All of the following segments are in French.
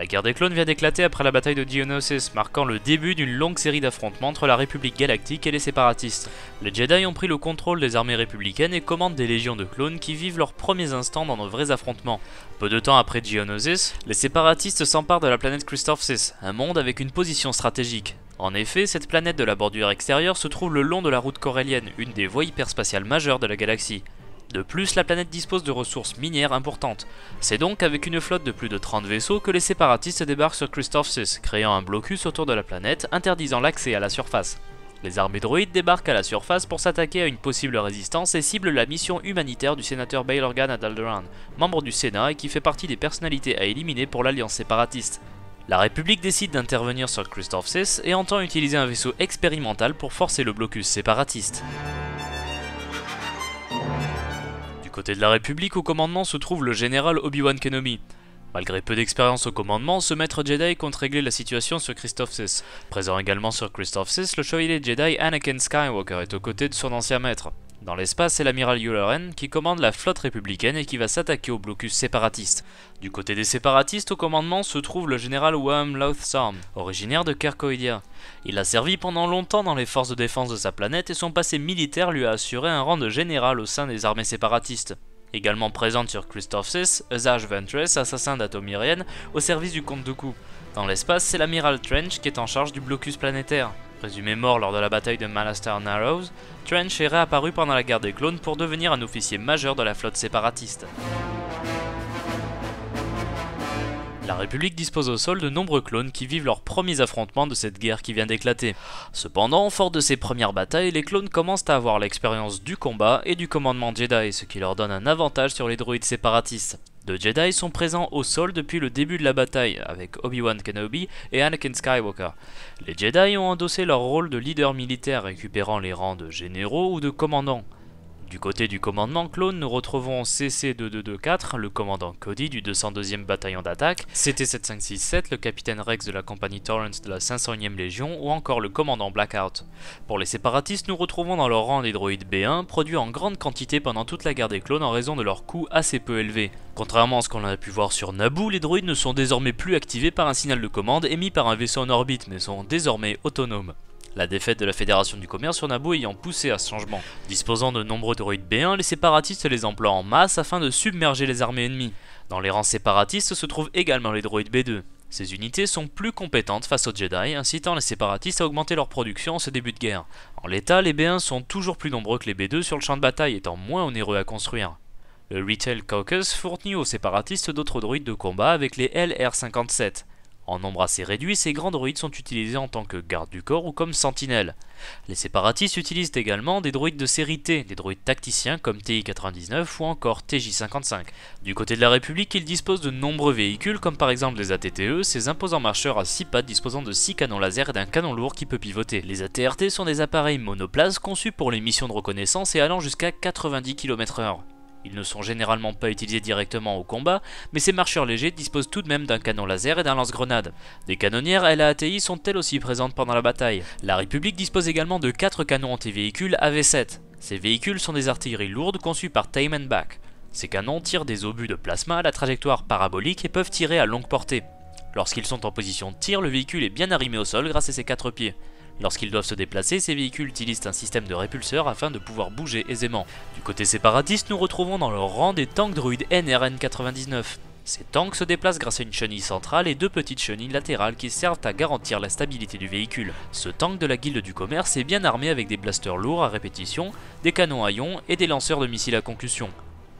La guerre des clones vient d'éclater après la bataille de Geonosis, marquant le début d'une longue série d'affrontements entre la République galactique et les séparatistes. Les Jedi ont pris le contrôle des armées républicaines et commandent des légions de clones qui vivent leurs premiers instants dans de vrais affrontements. Peu de temps après Geonosis, les séparatistes s'emparent de la planète Christophsis, un monde avec une position stratégique. En effet, cette planète de la bordure extérieure se trouve le long de la route corélienne, une des voies hyperspatiales majeures de la galaxie. De plus, la planète dispose de ressources minières importantes. C'est donc avec une flotte de plus de 30 vaisseaux que les séparatistes débarquent sur Christophsis, créant un blocus autour de la planète, interdisant l'accès à la surface. Les armées droïdes débarquent à la surface pour s'attaquer à une possible résistance et ciblent la mission humanitaire du sénateur Bail Adalderan, membre du Sénat et qui fait partie des personnalités à éliminer pour l'alliance séparatiste. La République décide d'intervenir sur Christophsis et entend utiliser un vaisseau expérimental pour forcer le blocus séparatiste côté de la République, au commandement se trouve le général Obi-Wan Kenobi. Malgré peu d'expérience au commandement, ce maître Jedi compte régler la situation sur Christoph Sis. Présent également sur Christoph 6, le chevalier Jedi Anakin Skywalker est aux côtés de son ancien maître. Dans l'espace, c'est l'amiral Yularen qui commande la flotte républicaine et qui va s'attaquer au blocus séparatiste. Du côté des séparatistes, au commandement se trouve le général William Lothsarm, originaire de Kerkoidia. Il a servi pendant longtemps dans les forces de défense de sa planète et son passé militaire lui a assuré un rang de général au sein des armées séparatistes. Également présente sur Christophsis, sis, Ventress, assassin d'atomirienne, au service du comte de coup. Dans l'espace, c'est l'amiral Trench qui est en charge du blocus planétaire. Présumé mort lors de la bataille de Malastar Narrows, Trench est réapparu pendant la guerre des clones pour devenir un officier majeur de la flotte séparatiste. La République dispose au sol de nombreux clones qui vivent leurs premiers affrontements de cette guerre qui vient d'éclater. Cependant, fort de ces premières batailles, les clones commencent à avoir l'expérience du combat et du commandement Jedi, ce qui leur donne un avantage sur les droïdes séparatistes. Deux Jedi sont présents au sol depuis le début de la bataille, avec Obi-Wan Kenobi et Anakin Skywalker. Les Jedi ont endossé leur rôle de leader militaire récupérant les rangs de généraux ou de commandants. Du côté du commandement clone, nous retrouvons CC2224 le commandant Cody du 202e bataillon d'attaque, CT7567 le capitaine Rex de la compagnie Torrance de la 501e légion ou encore le commandant Blackout. Pour les séparatistes, nous retrouvons dans leur rang des droïdes B1 produits en grande quantité pendant toute la guerre des clones en raison de leur coût assez peu élevé. Contrairement à ce qu'on a pu voir sur Naboo, les droïdes ne sont désormais plus activés par un signal de commande émis par un vaisseau en orbite mais sont désormais autonomes. La défaite de la Fédération du Commerce sur Naboo ayant poussé à ce changement. Disposant de nombreux droïdes B1, les séparatistes les emploient en masse afin de submerger les armées ennemies. Dans les rangs séparatistes se trouvent également les droïdes B2. Ces unités sont plus compétentes face aux Jedi, incitant les séparatistes à augmenter leur production en ce début de guerre. En l'état, les B1 sont toujours plus nombreux que les B2 sur le champ de bataille, étant moins onéreux à construire. Le Retail Caucus fournit aux séparatistes d'autres droïdes de combat avec les LR-57. En nombre assez réduit, ces grands droïdes sont utilisés en tant que garde du corps ou comme sentinelles. Les séparatistes utilisent également des droïdes de série T, des droïdes tacticiens comme TI-99 ou encore TJ-55. Du côté de la République, ils disposent de nombreux véhicules comme par exemple les ATTE, ces imposants marcheurs à 6 pattes disposant de 6 canons laser et d'un canon lourd qui peut pivoter. Les ATRT sont des appareils monoplaces conçus pour les missions de reconnaissance et allant jusqu'à 90 km/h. Ils ne sont généralement pas utilisés directement au combat, mais ces marcheurs légers disposent tout de même d'un canon laser et d'un lance-grenade. Des canonnières LATI sont elles aussi présentes pendant la bataille. La République dispose également de 4 canons anti-véhicules AV-7. Ces véhicules sont des artilleries lourdes conçues par Time Back. Ces canons tirent des obus de plasma à la trajectoire parabolique et peuvent tirer à longue portée. Lorsqu'ils sont en position de tir, le véhicule est bien arrimé au sol grâce à ses quatre pieds. Lorsqu'ils doivent se déplacer, ces véhicules utilisent un système de répulseurs afin de pouvoir bouger aisément. Du côté séparatiste, nous retrouvons dans le rang des tanks druides NRN-99. Ces tanks se déplacent grâce à une chenille centrale et deux petites chenilles latérales qui servent à garantir la stabilité du véhicule. Ce tank de la guilde du commerce est bien armé avec des blasters lourds à répétition, des canons à ions et des lanceurs de missiles à concussion.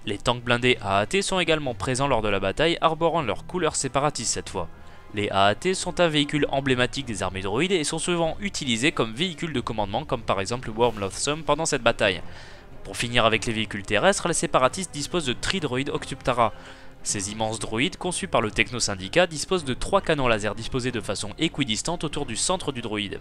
Les tanks blindés AAT sont également présents lors de la bataille, arborant leur couleur séparatiste cette fois. Les AAT sont un véhicule emblématique des armées droïdes et sont souvent utilisés comme véhicules de commandement comme par exemple Worm Sum pendant cette bataille. Pour finir avec les véhicules terrestres, les séparatistes disposent de droïdes Octuptara. Ces immenses droïdes, conçus par le Techno Syndicat disposent de trois canons laser disposés de façon équidistante autour du centre du droïde.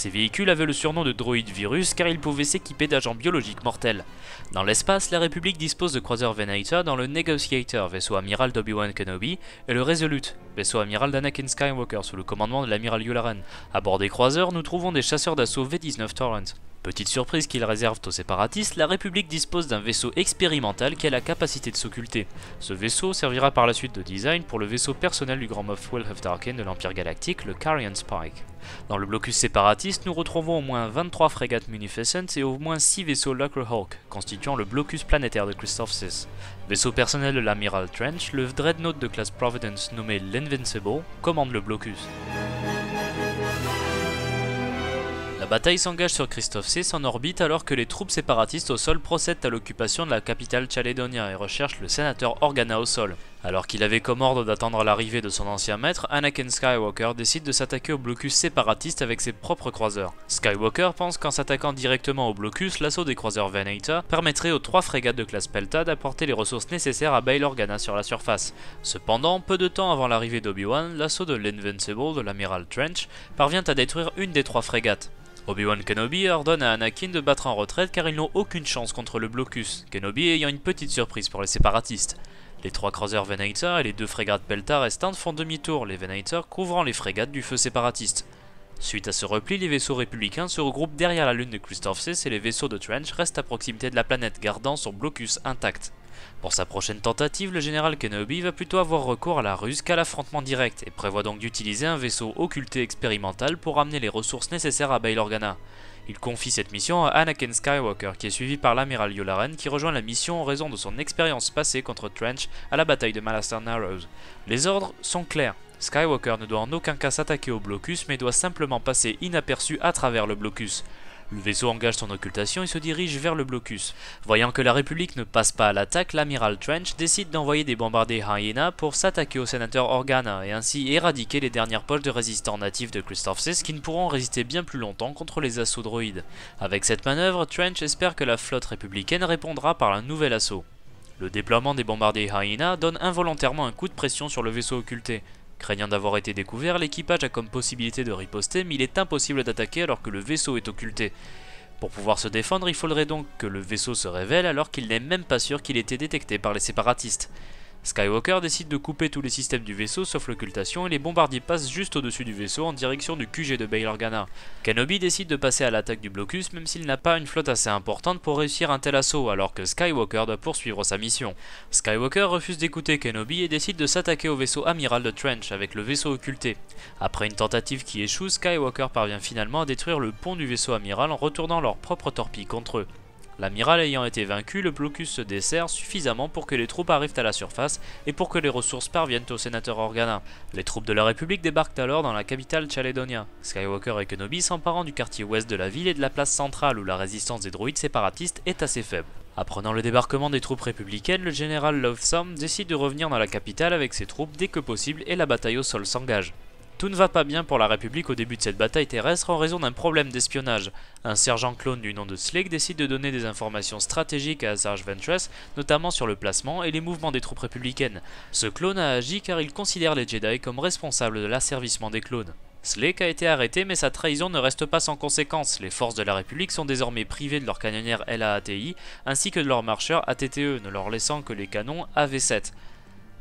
Ces véhicules avaient le surnom de droïdes virus car ils pouvaient s'équiper d'agents biologiques mortels. Dans l'espace, la République dispose de croiseurs Venator dans le Negotiator, vaisseau amiral d'Obi-Wan Kenobi, et le Resolute, vaisseau amiral d'Anakin Skywalker sous le commandement de l'amiral Yularen. À bord des croiseurs, nous trouvons des chasseurs d'assaut V-19 Torrent. Petite surprise qu'ils réservent aux séparatistes, la République dispose d'un vaisseau expérimental qui a la capacité de s'occulter. Ce vaisseau servira par la suite de design pour le vaisseau personnel du grand Moff of Tarkin de l'Empire Galactique, le Carrion Spike. Dans le blocus séparatiste, nous retrouvons au moins 23 frégates Munificent et au moins 6 vaisseaux Locker constituant le blocus planétaire de Christophe Vaisseau personnel de l'amiral Trench, le dreadnought de classe Providence nommé l'Invincible commande le blocus. bataille s'engage sur Christophe C en orbite alors que les troupes séparatistes au sol procèdent à l'occupation de la capitale chalédonienne et recherchent le sénateur Organa au sol. Alors qu'il avait comme ordre d'attendre l'arrivée de son ancien maître, Anakin Skywalker décide de s'attaquer au blocus séparatiste avec ses propres croiseurs. Skywalker pense qu'en s'attaquant directement au blocus, l'assaut des croiseurs Venator permettrait aux trois frégates de classe Pelta d'apporter les ressources nécessaires à Bail Organa sur la surface. Cependant, peu de temps avant l'arrivée d'Obi-Wan, l'assaut de l'Invincible de l'amiral Trench parvient à détruire une des trois frégates. Obi-Wan Kenobi ordonne à Anakin de battre en retraite car ils n'ont aucune chance contre le blocus, Kenobi ayant une petite surprise pour les séparatistes. Les trois croiseurs Venator et les deux frégates Pelta restantes font demi-tour, les Venator couvrant les frégates du feu séparatiste. Suite à ce repli, les vaisseaux républicains se regroupent derrière la lune de Christophe et les vaisseaux de Trench restent à proximité de la planète, gardant son blocus intact. Pour sa prochaine tentative, le général Kenobi va plutôt avoir recours à la ruse qu'à l'affrontement direct, et prévoit donc d'utiliser un vaisseau occulté expérimental pour amener les ressources nécessaires à Bail Organa. Il confie cette mission à Anakin Skywalker, qui est suivi par l'amiral Yularen, qui rejoint la mission en raison de son expérience passée contre Trench à la bataille de Malastar Narrows. Les ordres sont clairs. Skywalker ne doit en aucun cas s'attaquer au blocus, mais doit simplement passer inaperçu à travers le blocus. Le vaisseau engage son occultation et se dirige vers le blocus. Voyant que la République ne passe pas à l'attaque, l'amiral Trench décide d'envoyer des bombardiers Hyena pour s'attaquer au sénateur Organa et ainsi éradiquer les dernières poches de résistants natifs de Christophe qui ne pourront résister bien plus longtemps contre les assauts droïdes. Avec cette manœuvre, Trench espère que la flotte républicaine répondra par un nouvel assaut. Le déploiement des bombardiers Hyena donne involontairement un coup de pression sur le vaisseau occulté, Craignant d'avoir été découvert, l'équipage a comme possibilité de riposter, mais il est impossible d'attaquer alors que le vaisseau est occulté. Pour pouvoir se défendre, il faudrait donc que le vaisseau se révèle alors qu'il n'est même pas sûr qu'il ait été détecté par les séparatistes. Skywalker décide de couper tous les systèmes du vaisseau sauf l'occultation et les bombardiers passent juste au-dessus du vaisseau en direction du QG de Bail Organa. Kenobi décide de passer à l'attaque du blocus même s'il n'a pas une flotte assez importante pour réussir un tel assaut alors que Skywalker doit poursuivre sa mission. Skywalker refuse d'écouter Kenobi et décide de s'attaquer au vaisseau amiral de Trench avec le vaisseau occulté. Après une tentative qui échoue, Skywalker parvient finalement à détruire le pont du vaisseau amiral en retournant leur propre torpille contre eux. L'amiral ayant été vaincu, le blocus se dessert suffisamment pour que les troupes arrivent à la surface et pour que les ressources parviennent au sénateur Organa. Les troupes de la République débarquent alors dans la capitale Chaledonia. Skywalker et Kenobi s'emparant du quartier ouest de la ville et de la place centrale où la résistance des droïdes séparatistes est assez faible. Apprenant le débarquement des troupes républicaines, le général Lovesome décide de revenir dans la capitale avec ses troupes dès que possible et la bataille au sol s'engage. Tout ne va pas bien pour la République au début de cette bataille terrestre en raison d'un problème d'espionnage. Un sergent clone du nom de Slake décide de donner des informations stratégiques à Sarge Ventress, notamment sur le placement et les mouvements des troupes républicaines. Ce clone a agi car il considère les Jedi comme responsables de l'asservissement des clones. Slake a été arrêté mais sa trahison ne reste pas sans conséquence, les forces de la République sont désormais privées de leurs canonnières LAATI ainsi que de leurs marcheurs ATTE, ne leur laissant que les canons AV-7.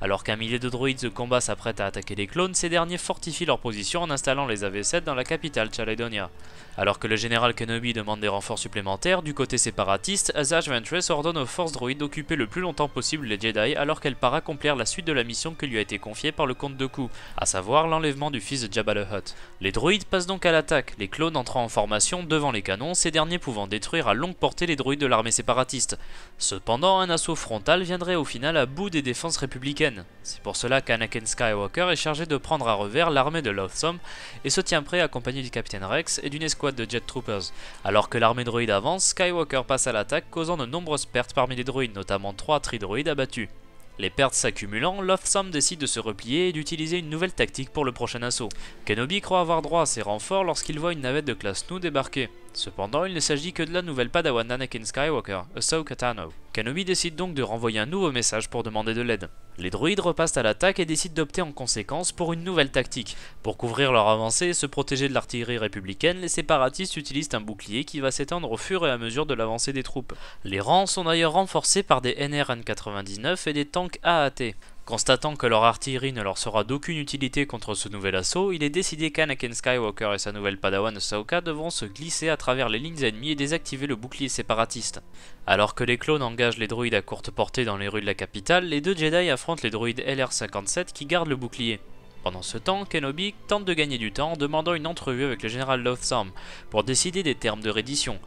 Alors qu'un millier de droïdes de combat s'apprête à attaquer les clones, ces derniers fortifient leur position en installant les AV-7 dans la capitale Chaledonia. Alors que le général Kenobi demande des renforts supplémentaires, du côté séparatiste, Azage Ventress ordonne aux forces droïdes d'occuper le plus longtemps possible les Jedi alors qu'elle part accomplir la suite de la mission que lui a été confiée par le comte Ku, à savoir l'enlèvement du fils de Jabba the Hutt. Les droïdes passent donc à l'attaque, les clones entrant en formation devant les canons, ces derniers pouvant détruire à longue portée les droïdes de l'armée séparatiste. Cependant, un assaut frontal viendrait au final à bout des défenses républicaines c'est pour cela qu'Anakin Skywalker est chargé de prendre à revers l'armée de Lothsome et se tient prêt accompagné du Capitaine Rex et d'une escouade de Jet Troopers. Alors que l'armée droïde avance, Skywalker passe à l'attaque causant de nombreuses pertes parmi les droïdes, notamment 3 tridroïdes abattus. Les pertes s'accumulant, Lothsome décide de se replier et d'utiliser une nouvelle tactique pour le prochain assaut. Kenobi croit avoir droit à ses renforts lorsqu'il voit une navette de classe Nou débarquer. Cependant, il ne s'agit que de la nouvelle padawan in Skywalker, Ahsoka Tano. Kenobi décide donc de renvoyer un nouveau message pour demander de l'aide. Les droïdes repassent à l'attaque et décident d'opter en conséquence pour une nouvelle tactique. Pour couvrir leur avancée et se protéger de l'artillerie républicaine, les séparatistes utilisent un bouclier qui va s'étendre au fur et à mesure de l'avancée des troupes. Les rangs sont d'ailleurs renforcés par des NRN-99 et des tanks AAT. Constatant que leur artillerie ne leur sera d'aucune utilité contre ce nouvel assaut, il est décidé qu'Anakin Skywalker et sa nouvelle padawan Ahsoka devront se glisser à travers les lignes ennemies et désactiver le bouclier séparatiste. Alors que les clones engagent les droïdes à courte portée dans les rues de la capitale, les deux Jedi affrontent les droïdes LR-57 qui gardent le bouclier. Pendant ce temps, Kenobi tente de gagner du temps en demandant une entrevue avec le général Loth-Som pour décider des termes de reddition.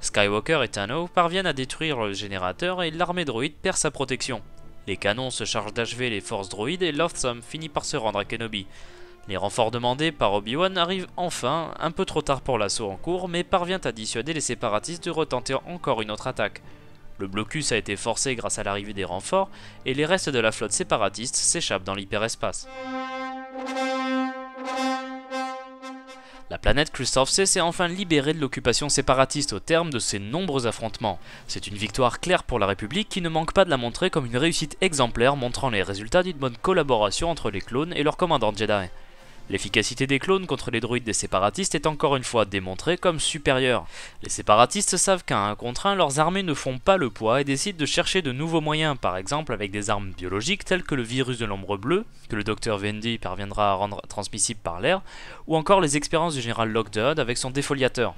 Skywalker et Tano parviennent à détruire le générateur et l'armée droïde perd sa protection. Les canons se chargent d'achever les forces droïdes et Lothsome finit par se rendre à Kenobi. Les renforts demandés par Obi-Wan arrivent enfin, un peu trop tard pour l'assaut en cours, mais parvient à dissuader les séparatistes de retenter encore une autre attaque. Le blocus a été forcé grâce à l'arrivée des renforts, et les restes de la flotte séparatiste s'échappent dans l'hyperespace planète Christophe s'est enfin libérée de l'occupation séparatiste au terme de ses nombreux affrontements. C'est une victoire claire pour la République qui ne manque pas de la montrer comme une réussite exemplaire montrant les résultats d'une bonne collaboration entre les clones et leur commandant Jedi. L'efficacité des clones contre les droïdes des séparatistes est encore une fois démontrée comme supérieure. Les séparatistes savent qu'à un contre un, leurs armées ne font pas le poids et décident de chercher de nouveaux moyens, par exemple avec des armes biologiques telles que le virus de l'ombre bleue, que le docteur Vendy parviendra à rendre transmissible par l'air, ou encore les expériences du général Lockdown avec son défoliateur.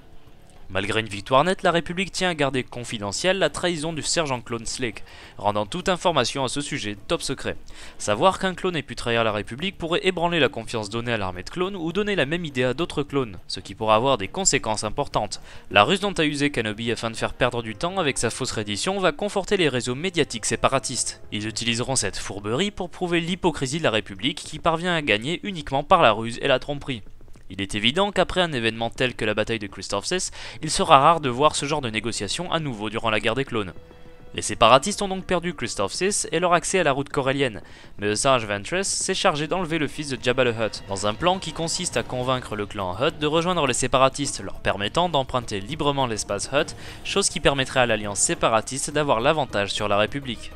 Malgré une victoire nette, la République tient à garder confidentielle la trahison du sergent clone Slake, rendant toute information à ce sujet top secret. Savoir qu'un clone ait pu trahir la République pourrait ébranler la confiance donnée à l'armée de clones ou donner la même idée à d'autres clones, ce qui pourrait avoir des conséquences importantes. La ruse dont a usé Kenobi afin de faire perdre du temps avec sa fausse reddition va conforter les réseaux médiatiques séparatistes. Ils utiliseront cette fourberie pour prouver l'hypocrisie de la République qui parvient à gagner uniquement par la ruse et la tromperie. Il est évident qu'après un événement tel que la bataille de Christophsis, il sera rare de voir ce genre de négociations à nouveau durant la guerre des clones. Les séparatistes ont donc perdu Christophsis et leur accès à la route corélienne mais Sarge Ventress s'est chargé d'enlever le fils de Jabba le Hutt, dans un plan qui consiste à convaincre le clan Hutt de rejoindre les séparatistes, leur permettant d'emprunter librement l'espace Hutt, chose qui permettrait à l'alliance séparatiste d'avoir l'avantage sur la République.